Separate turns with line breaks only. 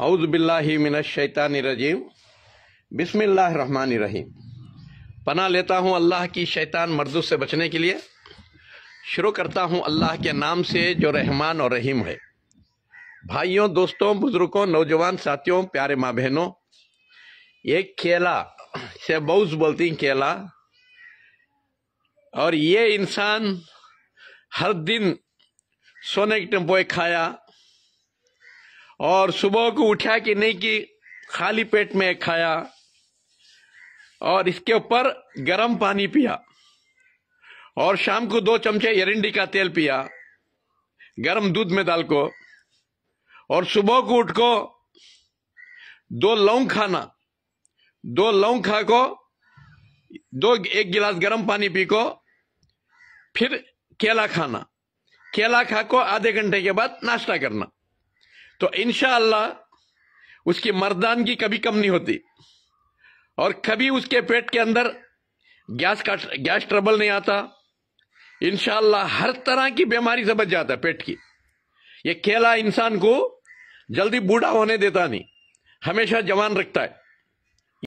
रजीम बिसमीम पना लेता हूँ अल्लाह की शैतान मर्दों से बचने के लिए शुरू करता हूँ अल्लाह के नाम से जो रहमान और रहीम है भाइयों दोस्तों बुज़ुर्गों नौजवान साथियों प्यारे माँ बहनों ये केला से बहुज बोलती केला और ये इंसान हर दिन सोने के टेम्पोए खाया और सुबह को उठा कि नहीं कि खाली पेट में खाया और इसके ऊपर गर्म पानी पिया और शाम को दो चमचे एरंडी का तेल पिया गर्म दूध में डाल को और सुबह को उठ को दो लौंग खाना दो लौंग खा को दो एक गिलास गर्म पानी पी को फिर केला खाना केला खा को आधे घंटे के बाद नाश्ता करना तो इनशाला उसकी मर्दानगी कभी कम नहीं होती और कभी उसके पेट के अंदर गैस का गैस ट्रबल नहीं आता इनशाला हर तरह की बीमारी से बच जाता है पेट की यह केला इंसान को जल्दी बूढ़ा होने देता नहीं हमेशा जवान रखता है